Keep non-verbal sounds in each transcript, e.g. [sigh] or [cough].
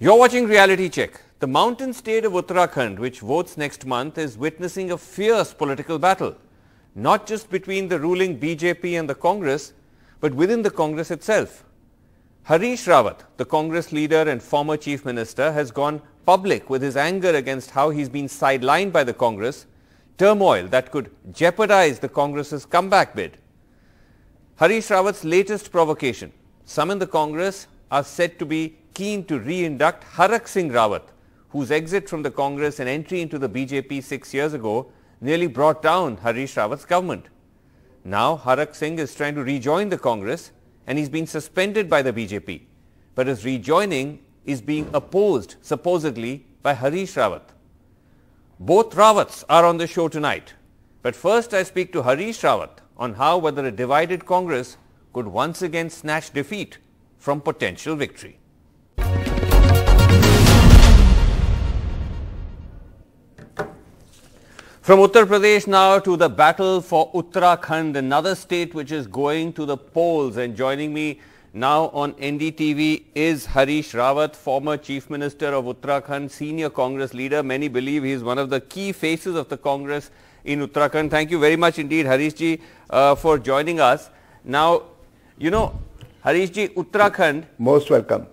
You're watching Reality Check. The mountain state of Uttarakhand, which votes next month, is witnessing a fierce political battle, not just between the ruling BJP and the Congress, but within the Congress itself. Harish Rawat, the Congress leader and former Chief Minister, has gone public with his anger against how he's been sidelined by the Congress, turmoil that could jeopardize the Congress's comeback bid. Harish Rawat's latest provocation, some in the Congress are said to be keen to re-induct Harak Singh Rawat, whose exit from the Congress and entry into the BJP six years ago nearly brought down Harish Rawat's government. Now Harak Singh is trying to rejoin the Congress and he's been suspended by the BJP. But his rejoining is being opposed, supposedly, by Harish Rawat. Both Rawats are on the show tonight. But first I speak to Harish Rawat on how whether a divided Congress could once again snatch defeat from potential victory. From Uttar Pradesh now to the battle for Uttarakhand, another state which is going to the polls and joining me now on NDTV is Harish Rawat, former Chief Minister of Uttarakhand, senior Congress leader. Many believe he is one of the key faces of the Congress in Uttarakhand. Thank you very much indeed, Harish ji, uh, for joining us. Now, you know, Harish ji, Uttarakhand. Most welcome.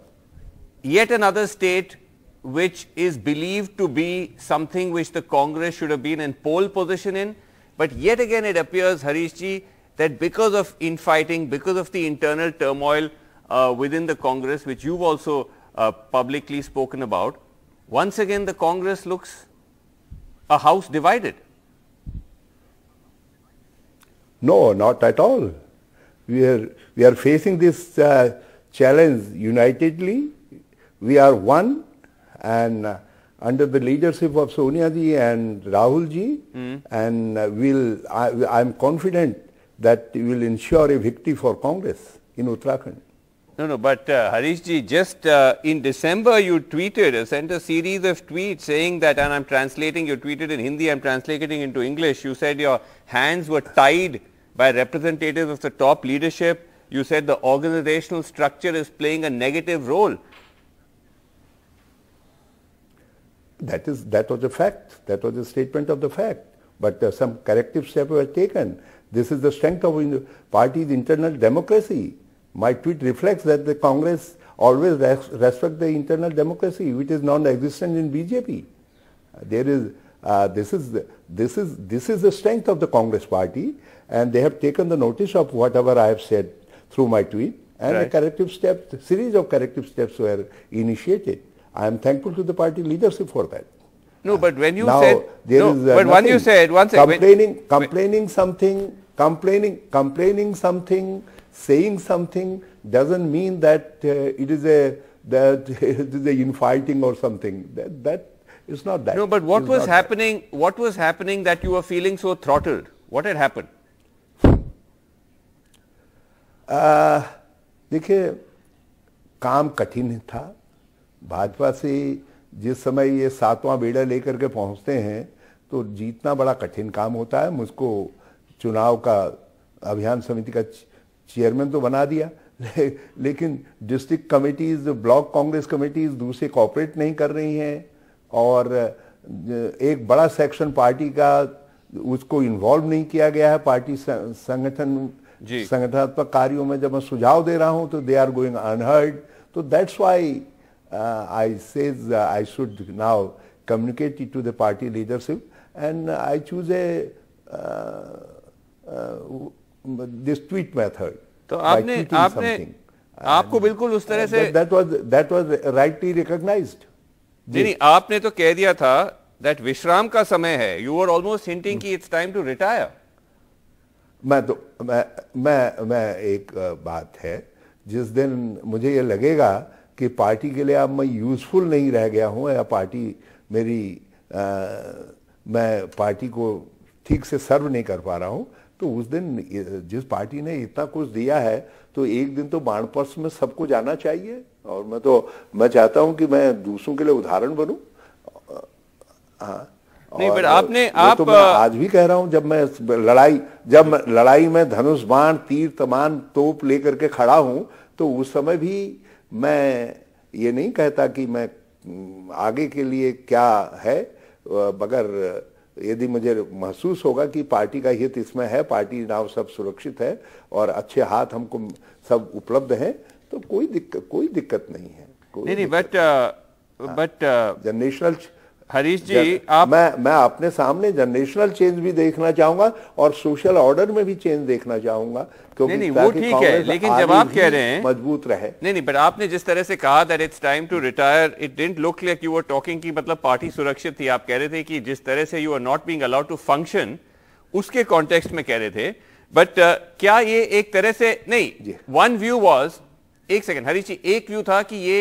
Yet another state which is believed to be something which the Congress should have been in pole position in. But yet again it appears, Harishji, that because of infighting, because of the internal turmoil uh, within the Congress, which you've also uh, publicly spoken about, once again the Congress looks a house divided. No, not at all. We are, we are facing this uh, challenge unitedly. We are one and uh, under the leadership of Sonia ji and Rahul ji, mm. and uh, will I am confident that we will ensure a victory for Congress in Uttarakhand. No, no, but uh, Harish ji, just uh, in December you tweeted, uh, sent a series of tweets saying that, and I'm translating, you tweeted in Hindi, I'm translating into English, you said your hands were tied by representatives of the top leadership, you said the organizational structure is playing a negative role. That, is, that was a fact. That was a statement of the fact. But uh, some corrective steps were taken. This is the strength of the party's internal democracy. My tweet reflects that the Congress always res respect the internal democracy, which is non-existent in BJP. There is uh, this is the, this is this is the strength of the Congress Party, and they have taken the notice of whatever I have said through my tweet, and right. a corrective step, series of corrective steps were initiated. I am thankful to the party leadership for that. No, but when you now, said no, but when you said once complaining, when, complaining when, something, complaining, complaining something, saying something doesn't mean that uh, it is a that [laughs] it is a infighting or something. That that is not that. No, but what was happening? That. What was happening that you were feeling so throttled? What had happened? Uh, देखिए काम कठिन था भाजपा से जिस समय ये सातवां बेड़ा लेकर के पहुंचते हैं तो जीतना बड़ा कठिन काम होता है मुझको चुनाव का अभियान समिति का चेयरमैन तो बना दिया ले, [laughs] लेकिन district committees block Congress committees दूसरे कॉपरेट नहीं कर रही हैं और एक बड़ा सेक्शन पार्टी का उसको इन्वॉल्व नहीं किया गया है पार्टी संगठन संगठनात्मक कार्यों में जब मैं सुझाव दे रहा हूं तो दे आर गोइंग अनहर्ड तो that's why uh, I says uh, I should now communicate it to the party leadership and I choose a uh, uh, this tweet method. so by aapne, tweeting aapne, something. आपको बिल्कुल उस तरह से that was that was rightly recognised नहीं नहीं आपने तो कह दिया था दैट विश्राम का समय है यू आर ऑलमोस्ट हिंटिंग कि इट्स टाइम टू रिटायर मैं तो मैं मैं मैं एक बात है जिस दिन मुझे ये लगेगा कि पार्टी के लिए अब मैं यूज़फुल नहीं रह गया हूँ या पार्टी मेरी आ, मैं पार्टी को ठीक से सर्व नहीं कर पा रहा हूँ तो उस दिन जिस पार्टी ने इतना कुछ दिया है तो एक दिन तो बाणपर्स में सबको जाना चाहिए और मैं तो मैं चाहता हूँ कि मैं दूसरों के लिए उदाहरण बनूँ हाँ नहीं बट आपने तो आप तो मैं आज भी कह रहा हूं जब मैं लड़ाई जब लड़ाई में धनुष बाण तीर तमान तोप लेकर के खड़ा हूं तो उस समय भी मैं ये नहीं कहता कि मैं आगे के लिए क्या है मगर यदि मुझे महसूस होगा कि पार्टी का हित इसमें है पार्टी नाव सब सुरक्षित है और अच्छे हाथ हमको सब उपलब्ध हैं तो कोई दिक्कत कोई दिक्कत नहीं है कोई नहीं नहीं but but generational Harish ji आप मैं मैं अपने सामने जनरेशनल चेंज भी देखना चाहूंगा और सोशल ऑर्डर में भी चेंज देखना चाहूंगा क्योंकि नहीं, नहीं, वो ठीक है लेकिन जब आप कह रहे हैं मजबूत रहे नहीं नहीं बट आपने जिस तरह से कहा that it's time to retire it didn't look like you were talking की मतलब पार्टी सुरक्षित थी आप कह रहे थे कि जिस तरह से you are not being allowed to function उसके कॉन्टेक्स्ट में कह रहे थे बट uh, क्या ये एक तरह से नहीं वन व्यू वॉज एक सेकेंड हरीश जी एक व्यू था कि ये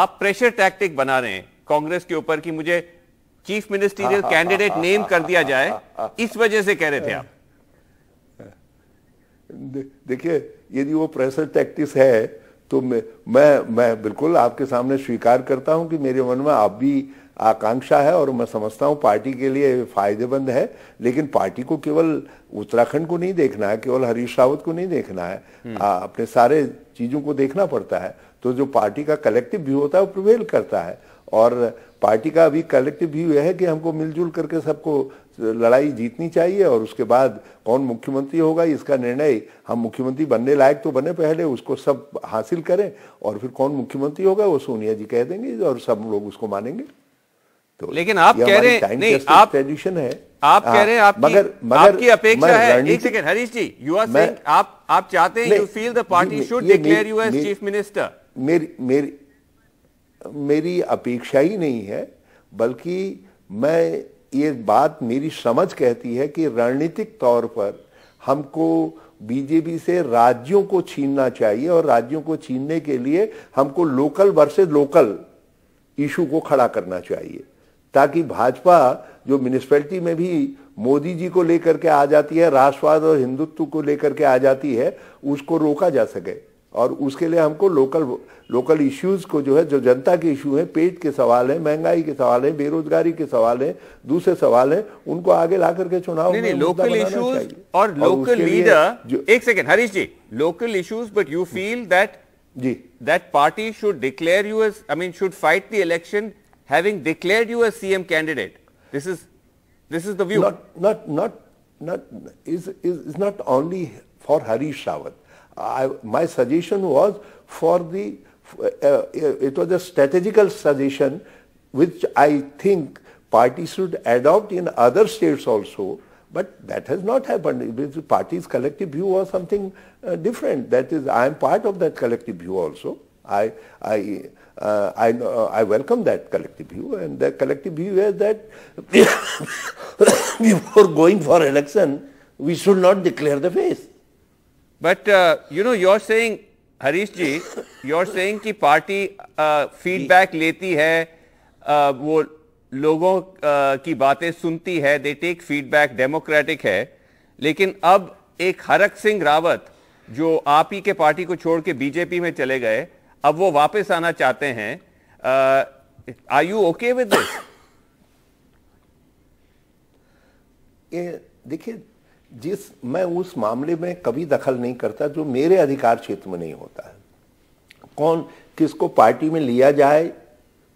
आप प्रेशर टैक्टिक बना रहे हैं कांग्रेस के ऊपर कि मुझे चीफ मिनिस्टीरियल [laughs] कैंडिडेट नेम कर दिया जाए [laughs] इस वजह से कह रहे थे आप [laughs] देखिए यदि वो प्रेसर टैक्टिस है तो मैं मैं मैं बिल्कुल आपके सामने स्वीकार करता हूं कि मेरे मन में आप भी आकांक्षा है और मैं समझता हूं पार्टी के लिए फायदेमंद है लेकिन पार्टी को केवल उत्तराखंड को नहीं देखना है केवल हरीश रावत को नहीं देखना है हम्म। आ, अपने सारे चीजों को देखना पड़ता है तो जो पार्टी का कलेक्टिव व्यू होता है वो प्रिवेल करता है और पार्टी का अभी कलेक्टिव व्यू यह है कि हमको मिलजुल करके सबको लड़ाई जीतनी चाहिए और उसके बाद कौन मुख्यमंत्री होगा इसका निर्णय हम मुख्यमंत्री बनने लायक तो बने पहले उसको सब हासिल करें और फिर कौन मुख्यमंत्री होगा वो सोनिया जी कह देंगे और सब लोग उसको मानेंगे तो लेकिन आप कह रहे हैं नहीं आप ट्रेडिशन है आप कह हाँ, रहे हैं आपकी मगर, मगर आपकी अपेक्षा है एक second Harish ji you are saying आप आप चाहते हैं you feel the party should declare you as chief minister मेरी मेरी मेरी अपेक्षा ही नहीं है बल्कि मैं ये बात मेरी समझ कहती है कि रणनीतिक तौर पर हमको बीजेपी से राज्यों को छीनना चाहिए और राज्यों को छीनने के लिए हमको लोकल वर्सेज लोकल इशू को खड़ा करना चाहिए ताकि भाजपा जो म्यूनिसपैलिटी में भी मोदी जी को लेकर के आ जाती है राष्ट्रवाद और हिंदुत्व को लेकर के आ जाती है उसको रोका जा सके और उसके लिए हमको लोकल लोकल इश्यूज को जो है जो जनता के इशू है पेट के सवाल है महंगाई के सवाल है बेरोजगारी के सवाल है दूसरे सवाल है उनको आगे ला करके चुनाव नहीं, नहीं, लोकल इश्यूज और लोकल लीडर एक second Harish ji local issues but you feel that जी that party should declare you as I mean should fight the election having declare you as CM candidate this is this is the view not not not not is is not only for Harish Rawat I, my suggestion was for the, uh, uh, it was a strategical suggestion which I think parties should adopt in other states also. But that has not happened. The party's collective view was something uh, different. That is, I am part of that collective view also. I, I, uh, I, uh, I welcome that collective view and the collective view is that [coughs] [coughs] before going for election, we should not declare the face. But you know your you're Harish ji your you're saying party feedback uh, लेती है uh, वो लोगों uh, की बातें सुनती है they take feedback democratic है लेकिन अब एक हरक सिंह रावत जो आप ही के पार्टी को छोड़ के बीजेपी में चले गए अब वो वापस आना चाहते हैं are you okay with this देखिए जिस मैं उस मामले में कभी दखल नहीं करता जो मेरे अधिकार क्षेत्र में नहीं होता है कौन किसको पार्टी में लिया जाए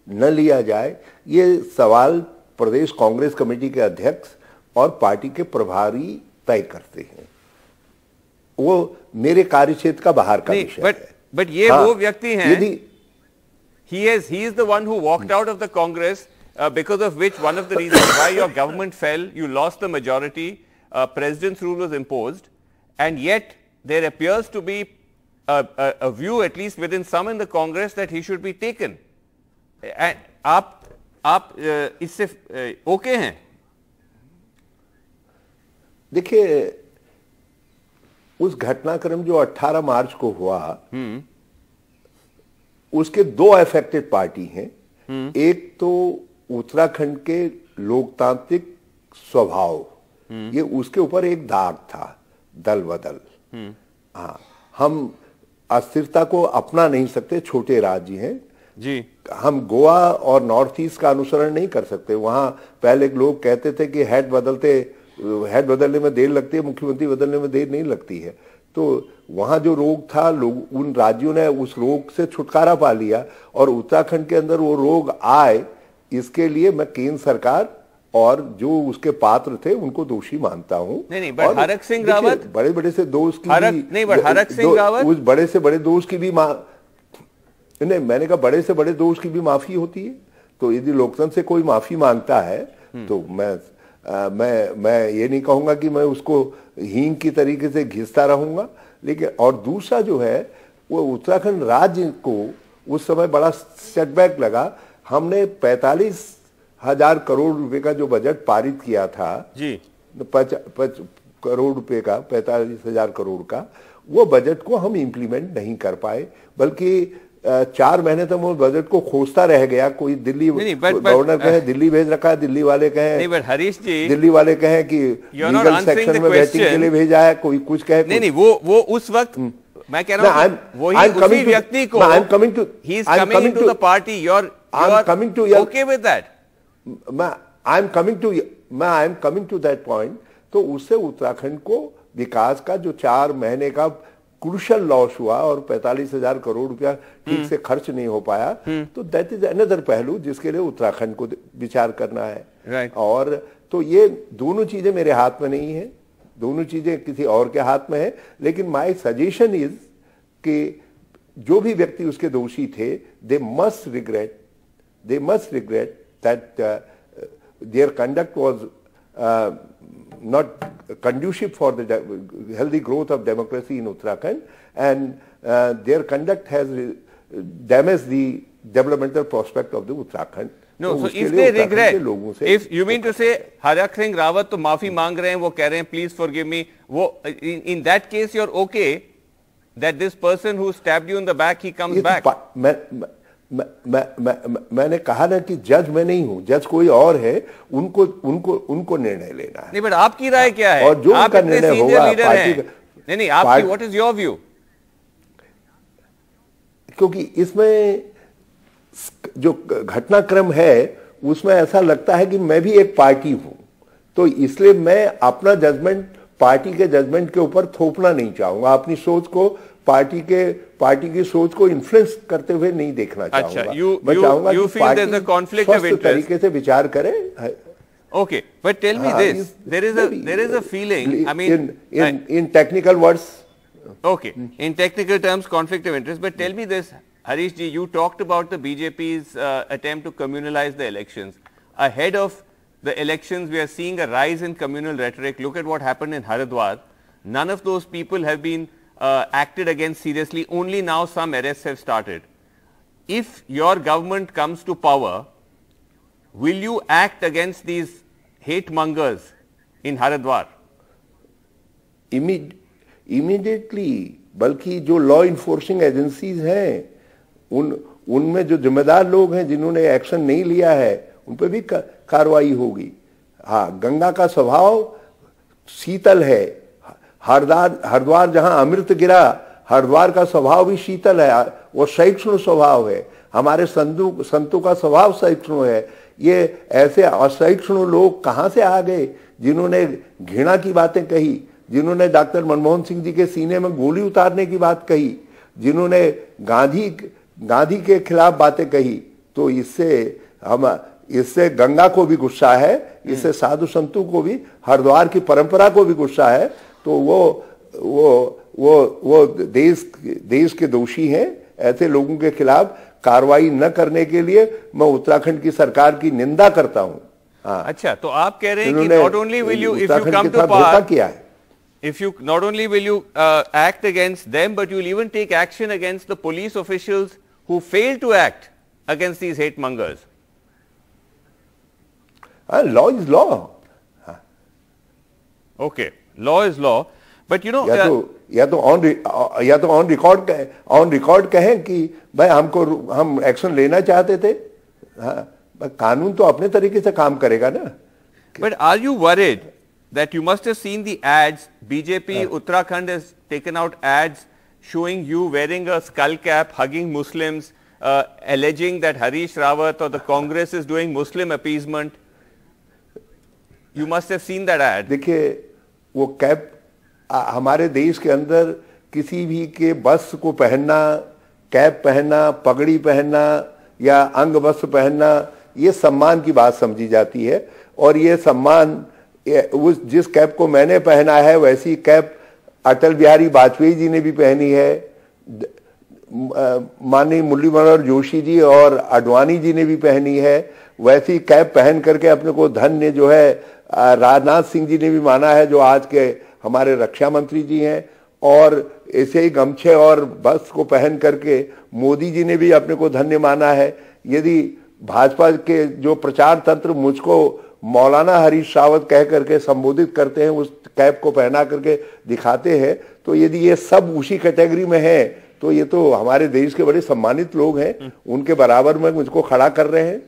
न लिया जाए ये सवाल प्रदेश कांग्रेस कमेटी के अध्यक्ष और पार्टी के प्रभारी तय करते हैं वो मेरे कार्य क्षेत्र का बाहर का विषय है बट ये हाँ, वो व्यक्ति हैं यदि he is he is the one who walked out of the congress uh, because of which one of the reasons why your government fell you lost the majority uh, president's rule was imposed and yet there appears to be a, a, a, view at least within some in the Congress that he should be taken. And आप आप इससे okay hain dekhiye उस घटनाक्रम जो 18 मार्च को हुआ उसके दो अफेक्टेड पार्टी हैं एक तो उत्तराखंड के लोकतांत्रिक स्वभाव हम्म। ये उसके ऊपर एक दाग था दल बदल हम्म। हाँ हम अस्थिरता को अपना नहीं सकते छोटे राज्य हैं जी हम गोवा और नॉर्थ ईस्ट का अनुसरण नहीं कर सकते वहां पहले लोग कहते थे कि हेड बदलते हेड बदलने में देर लगती है मुख्यमंत्री बदलने में देर नहीं लगती है तो वहां जो रोग था लोग उन राज्यों ने उस रोग से छुटकारा पा लिया और उत्तराखंड के अंदर वो रोग आए इसके लिए मैं केंद्र सरकार और जो उसके पात्र थे उनको दोषी मानता हूँ नहीं नहीं बट हरक सिंह रावत बड़े बड़े से दोस्त की हरक, भी, नहीं बट हरक सिंह रावत उस बड़े से बड़े दोष की भी नहीं मैंने कहा बड़े से बड़े दोष की भी माफी होती है तो यदि लोकतंत्र से कोई माफी मांगता है हम्म। तो मैं आ, मैं मैं ये नहीं कहूंगा कि मैं उसको हींग की तरीके से घिसता रहूंगा लेकिन और दूसरा जो है वो उत्तराखंड राज्य को उस समय बड़ा सेटबैक लगा हमने 45 हजार करोड़ रुपए का जो बजट पारित किया था जी तो पच, पच, करोड़ रुपए का पैतालीस हजार करोड़ का वो बजट को हम इंप्लीमेंट नहीं कर पाए बल्कि चार महीने तक वो बजट को खोजता रह गया कोई दिल्ली गवर्नर कहे दिल्ली भेज रखा है दिल्ली वाले कहे हरीश जी दिल्ली वाले कहे कि लीगल सेक्शन में बैटिंग के लिए भेजा है कोई कुछ कहे नहीं नहीं वो वो उस वक्त हम्म। मैं कह रहा हूँ वो ही उसी व्यक्ति को I am coming to he is coming to the party your I am coming to okay with that मैं आई एम कमिंग टू मैं I am coming to that point तो उससे उत्तराखंड को विकास का जो चार महीने का क्रुशल लॉस हुआ और पैतालीस हजार करोड़ रुपया ठीक हम्म। से खर्च नहीं हो पाया हम्म। तो दैट इज अनदर पहलू जिसके लिए उत्तराखंड को विचार करना है और तो ये दोनों चीजें मेरे हाथ में नहीं है दोनों चीजें किसी और के हाथ में है लेकिन माई सजेशन इज कि जो भी व्यक्ति उसके दोषी थे they must regret they must regret that uh, their conduct was uh, not conducive for the healthy growth of democracy in Uttarakhand and uh, their conduct has damaged the developmental prospect of the Uttarakhand. No, so if they regret, if you mean to say Harak Singh Rawat तो maafi मांग rahe hain, wo कह रहे please forgive me, in, in that case you're okay that this person who stabbed you in the back he comes back. मैंने कहा ना कि जज मैं नहीं हूं जज कोई और है उनको उनको उनको निर्णय लेना है नहीं बट आपकी राय क्या है और जो उनका निर्णय होगा पार्टी नहीं नहीं आपकी व्हाट इज योर व्यू क्योंकि इसमें जो घटनाक्रम है उसमें ऐसा लगता है कि मैं भी एक पार्टी हूं तो इसलिए मैं अपना जजमेंट पार्टी के जजमेंट के ऊपर थोपना नहीं चाहूंगा अपनी सोच को पार्टी के पार्टी की करते हुए नहीं देखना चाहूंगा अच्छा, you, मैं चाहूंगा you, you कि पार्टी कॉन्फ्लिक्ट तरीके से विचार करे Okay, but tell me this: there is a there is a feeling. I mean, in technical words. Okay, in technical terms, conflict of interest. But tell me this, Harish ji, you talked about the BJP's uh, attempt to communalize the elections. Ahead of the elections, we are seeing a rise in communal rhetoric. Look at what happened in Haridwar. None of those people have been uh, acted against seriously. Only now some arrests have started. If your government comes to power, will you act against these hate mongers in Haridwar? Immedi immediately, बल्कि जो law enforcing agencies हैं उन उनमें जो जिम्मेदार लोग हैं जिन्होंने एक्शन नहीं लिया है उन पर भी कार्रवाई होगी हाँ गंगा का स्वभाव शीतल है हरदार हरिद्वार जहां अमृत गिरा हरिद्वार का स्वभाव भी शीतल है वो सहिष्णु स्वभाव है हमारे संतु संतों का स्वभाव सहिष्णु है ये ऐसे असहिष्णु लोग कहाँ से आ गए जिन्होंने घृणा की बातें कही जिन्होंने डॉक्टर मनमोहन सिंह जी के सीने में गोली उतारने की बात कही जिन्होंने गांधी गांधी के खिलाफ बातें कही तो इससे हम इससे गंगा को भी गुस्सा है इससे हम्म। साधु संतों को भी हरिद्वार की परंपरा को भी गुस्सा है तो वो वो वो वो देश देश के दोषी हैं ऐसे लोगों के खिलाफ कार्रवाई न करने के लिए मैं उत्तराखंड की सरकार की निंदा करता हूं हाँ अच्छा तो आप कह रहे हैं कि not only will you if you come to power किया है if you not only will you uh, act against them but you will even take action against the police officials who fail to act against these hate mongers uh, law is law okay law is law but you know या तो uh, या तो on uh, या तो on record on record कहें कि भाई हमको हम एक्शन लेना चाहते थे हाँ, कानून तो अपने तरीके से काम करेगा ना but are you worried that you must have seen the ads BJP Uttarakhand is taken out ads showing you wearing a skull cap hugging Muslims alleging that Harish Rawat और the Congress is doing Muslim appeasement you must have seen that ad देखिए वो cap हमारे देश के अंदर किसी भी के बस को पहनना कैप पहनना पगड़ी पहनना या अंग बस पहनना ये सम्मान की बात समझी जाती है और ये सम्मान उस जिस कैप को मैंने पहना है वैसी कैप अटल बिहारी वाजपेयी जी ने भी पहनी है माननीय मुरली मनोहर जोशी जी और आडवाणी जी ने भी पहनी है वैसी कैप पहन करके अपने को धन्य जो है राजनाथ सिंह जी ने भी माना है जो आज के हमारे रक्षा मंत्री जी हैं और ऐसे ही गमछे और बस को पहन करके मोदी जी ने भी अपने को धन्य माना है यदि भाजपा के जो प्रचार तंत्र मुझको मौलाना हरीश रावत कह करके संबोधित करते हैं उस कैप को पहना करके दिखाते हैं तो यदि ये सब उसी कैटेगरी में है तो ये तो हमारे देश के बड़े सम्मानित लोग हैं हम्म। उनके बराबर में मुझको खड़ा कर रहे हैं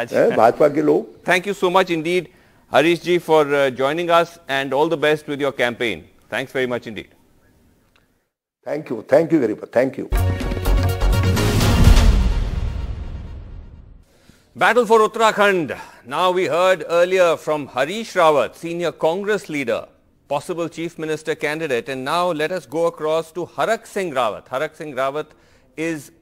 अच्छा। भाजपा के लोग thank you so much indeed Harish ji for uh, joining us and all the best with your campaign. Thanks very much indeed. Thank you. Thank you very much. Thank you. Battle for Uttarakhand. Now we heard earlier from Harish Rawat, senior Congress leader, possible chief minister candidate. And now let us go across to Harak Singh Rawat. Harak Singh Rawat is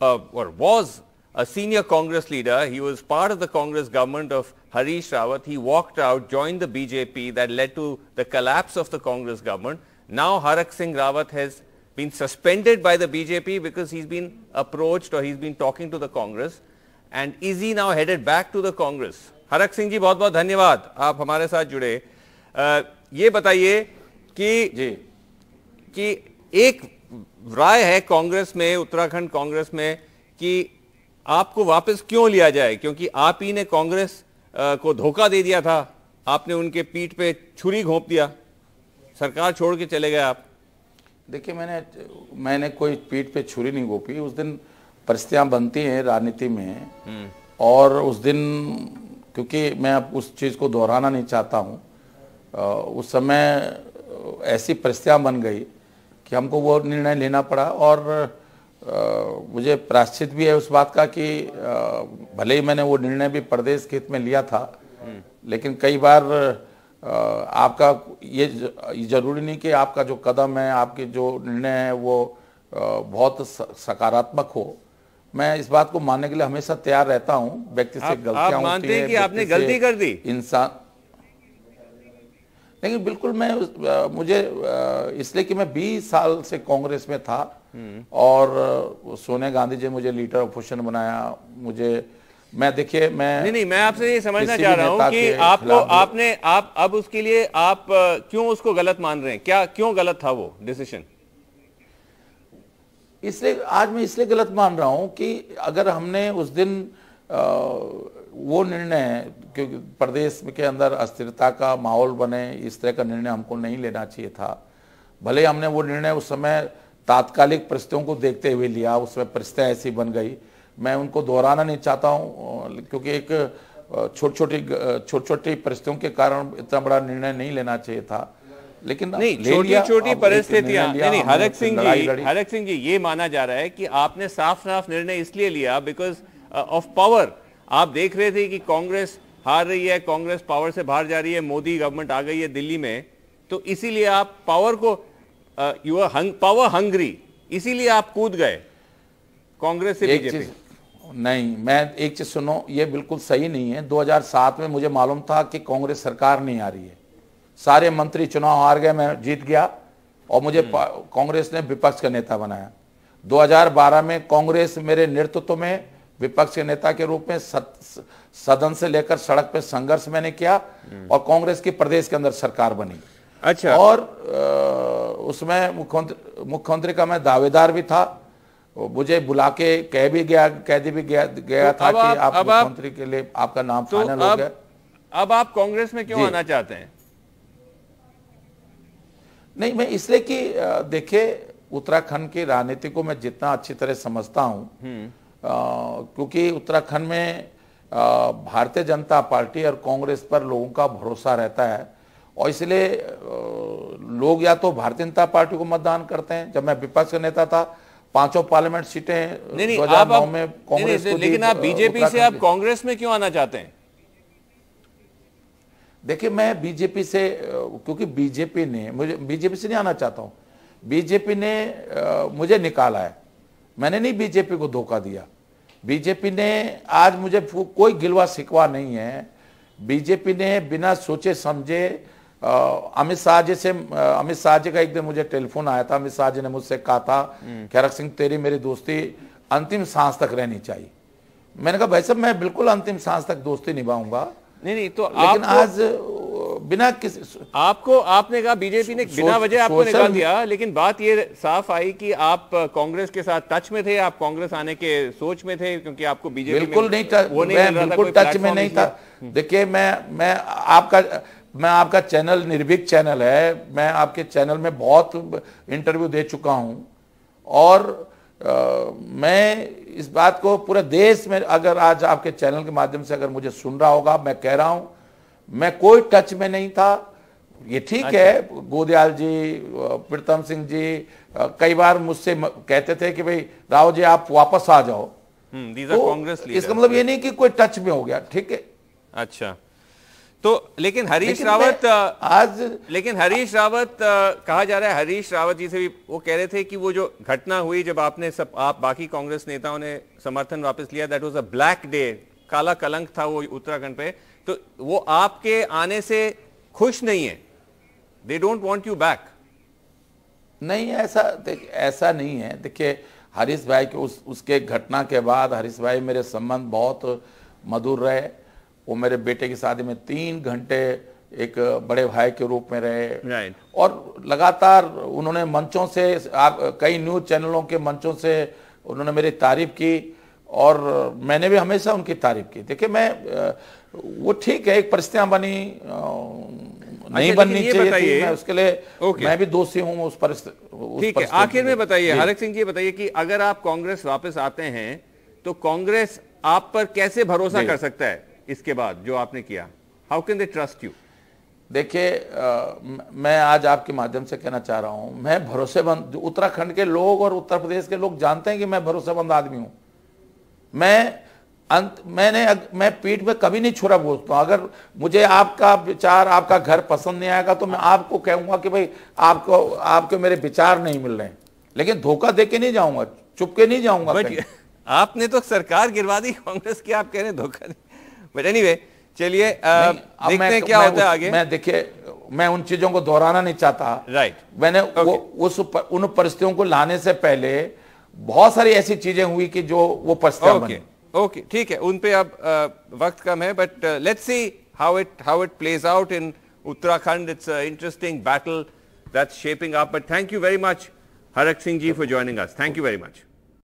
uh, or was a senior Congress leader. He was part of the Congress government of Harish Rawat. He walked out, joined the BJP that led to the collapse of the Congress government. Now Harak Singh Rawat has been suspended by the BJP because he's been approached or he's been talking to the Congress. And is he now headed back to the Congress? Harak Singh ji, बहुत बहुत धन्यवाद आप हमारे साथ जुड़े ये बताइए कि जी कि एक राय है कांग्रेस में उत्तराखंड कांग्रेस में कि आपको वापस क्यों लिया जाए क्योंकि आप ही ने कांग्रेस को धोखा दे दिया था आपने उनके पीठ पे छुरी घोंप दिया सरकार छोड़ के चले गए आप देखिए मैंने मैंने कोई पीठ पे छुरी नहीं घोपी उस दिन परिस्थितियां बनती हैं राजनीति में हम्म। और उस दिन क्योंकि मैं अब उस चीज़ को दोहराना नहीं चाहता हूँ उस समय ऐसी परिस्थितियां बन गई कि हमको वो निर्णय लेना पड़ा और मुझे प्राश्चित भी है उस बात का कि भले ही मैंने वो निर्णय भी प्रदेश के हित में लिया था लेकिन कई बार आपका ये जरूरी नहीं कि आपका जो कदम है आपके जो निर्णय है वो बहुत सकारात्मक हो मैं इस बात को मानने के लिए हमेशा तैयार रहता हूँ व्यक्ति से गलतियां मानते हैं कि आपने गलती कर दी इंसान लेकिन बिल्कुल मैं मुझे इसलिए कि मैं 20 साल से कांग्रेस में था हम्म। और सोनिया गांधी जी मुझे लीडर ऑपोजिशन बनाया मुझे मैं देखिए मैं नहीं नहीं मैं आपसे ये समझना चाह रहा हूँ कि आपको आपने आप अब उसके लिए आप क्यों उसको गलत मान रहे हैं क्या क्यों गलत था वो डिसीजन इसलिए आज मैं इसलिए गलत मान रहा हूं कि अगर हमने उस दिन वो निर्णय क्योंकि प्रदेश के अंदर अस्थिरता का माहौल बने इस तरह का निर्णय हमको नहीं लेना चाहिए था भले हमने वो निर्णय उस समय तात्कालिक परिस्थितियों को देखते हुए लिया उस समय परिस्थितियाँ ऐसी बन गई मैं उनको दोहराना नहीं चाहता हूँ क्योंकि एक छोटी छोटी छोटी छोटी परिस्थितियों के कारण इतना बड़ा निर्णय नहीं लेना चाहिए था लेकिन नहीं छोटी छोटी परिस्थितियां नहीं, नहीं हरक सिंह जी हरक सिंह जी ये माना जा रहा है कि आपने साफ साफ निर्णय इसलिए लिया बिकॉज ऑफ uh, पावर आप देख रहे थे कि कांग्रेस हार रही है कांग्रेस पावर से बाहर जा रही है मोदी गवर्नमेंट आ गई है दिल्ली में तो इसीलिए आप पावर को you are hung, power hungry इसीलिए आप कूद गए कांग्रेस से बीजेपी नहीं मैं एक चीज सुनो ये बिल्कुल सही नहीं है 2007 में मुझे मालूम था कि कांग्रेस सरकार नहीं आ रही है सारे मंत्री चुनाव हार गए मैं जीत गया और मुझे हम्म। कांग्रेस ने विपक्ष का नेता बनाया 2012 में कांग्रेस मेरे नेतृत्व में विपक्ष के नेता के रूप में सदन से लेकर सड़क पे संघर्ष मैंने किया हम्म। और कांग्रेस की प्रदेश के अंदर सरकार बनी अच्छा और उसमें मुख्यमंत्री मुख्यमंत्री का मैं दावेदार भी था मुझे बुला के कह भी गया कह भी गया गया तो था कि आप, आप मुख्यमंत्री के लिए आपका नाम तो फाइनल हो गया अब आप कांग्रेस में क्यों आना चाहते हैं नहीं मैं इसलिए कि देखिये उत्तराखंड की राजनीति को मैं जितना अच्छी तरह समझता हूं हम्म। क्योंकि उत्तराखंड में भारतीय जनता पार्टी और कांग्रेस पर लोगों का भरोसा रहता है और इसलिए लोग या तो भारतीय जनता पार्टी को मतदान करते हैं जब मैं विपक्ष का नेता था पांचों पार्लियामेंट सीटें नहीं, नहीं, आप, में कांग्रेस लेकिन आप बीजेपी से आप कांग्रेस में क्यों आना चाहते हैं देखिए मैं बीजेपी से क्योंकि बीजेपी ने मुझे बीजेपी से नहीं आना चाहता हूं बीजेपी ने मुझे निकाला है मैंने नहीं बीजेपी को धोखा दिया बीजेपी ने आज मुझे कोई गिलवा सिकवा नहीं है बीजेपी ने बिना सोचे समझे अमित शाह जी से अमित शाह जी का एक दिन मुझे टेलीफोन आया था अमित शाह जी ने मुझसे कहा था हम्म। खैरक सिंह तेरी मेरी दोस्ती अंतिम सांस तक रहनी चाहिए मैंने कहा भाई साहब मैं बिल्कुल अंतिम सांस तक दोस्ती निभाऊंगा नहीं नहीं तो लेकिन तो आज बिना किसी आपको आपने कहा बीजेपी ने बिना वजह आपको निकाल दिया लेकिन बात ये साफ आई कि आप कांग्रेस के साथ टच में थे आप कांग्रेस आने के सोच में थे क्योंकि आपको बीजेपी बिल्कुल नहीं था वो नहीं बिल्कुल टच में नहीं था हम्म। देखिए मैं मैं आपका मैं आपका चैनल निर्भीक चैनल है मैं आपके चैनल में बहुत इंटरव्यू दे चुका हूं और आ, मैं इस बात को पूरे देश में अगर आज आपके चैनल के माध्यम से अगर मुझे सुन रहा होगा मैं कह रहा हूं मैं कोई टच में नहीं था ये ठीक अच्छा। है गोदयाल जी प्रीतम सिंह जी कई बार मुझसे कहते थे कि भाई राव जी आप वापस आ जाओ कांग्रेस हम्म, तो इसका मतलब ये नहीं कि कोई टच में हो गया ठीक है अच्छा तो लेकिन हरीश रावत आज लेकिन हरीश रावत कहा जा रहा है हरीश रावत जी से भी वो कह रहे थे कि वो जो घटना हुई जब आपने सब आप बाकी कांग्रेस नेताओं ने समर्थन वापस लिया that was a black day काला कलंक था वो उत्तराखंड पे तो वो आपके आने से खुश नहीं है they don't want you back नहीं ऐसा देख ऐसा नहीं है देखिए हरीश भाई के उस उसके घटना के बाद हरीश भाई मेरे संबंध बहुत मधुर रहे वो मेरे बेटे की शादी में तीन घंटे एक बड़े भाई के रूप में रहे right. और लगातार उन्होंने मंचों से आप कई न्यूज चैनलों के मंचों से उन्होंने मेरी तारीफ की और मैंने भी हमेशा उनकी तारीफ की देखिए मैं वो ठीक है एक परिस्थितियां बनी अच्छा, नहीं बननी चाहिए मैं उसके लिए मैं भी दोषी हूं उस परिस्थिति ठीक है आखिर में बताइए हरक सिंह जी बताइए कि अगर आप कांग्रेस वापस आते हैं तो कांग्रेस आप पर कैसे भरोसा कर सकता है इसके बाद जो आपने किया how can they trust you देखिए मैं आज आपके माध्यम से कहना चाह रहा हूं मैं भरोसेमंद उत्तराखंड के लोग और उत्तर प्रदेश के लोग जानते हैं कि मैं भरोसेमंद आदमी हूं मैं अंत मैंने अग, मैं पीठ में कभी नहीं छुरा बोलता हूँ अगर मुझे आपका विचार आपका घर पसंद नहीं आएगा तो मैं आपको कहूँगा कि भाई आपको आपके मेरे विचार नहीं मिल रहे लेकिन धोखा दे के नहीं जाऊँगा चुपके नहीं जाऊँगा [laughs] आपने तो सरकार गिरवा दी कांग्रेस की आप कह रहे धोखा बट एनी चलिए तो क्या होता है आगे मैं देखिए मैं उन चीजों को दोहराना नहीं चाहता राइट मैंने okay. वो उस उन परिस्थितियों को लाने से पहले बहुत सारी ऐसी चीजें हुई कि जो वो पछतावा ओके ओके ठीक है उन पे अब वक्त कम है but let's see how it how it plays out in Uttarakhand it's interesting battle that's shaping up but thank you very much Harak Singh ji for joining us thank you very much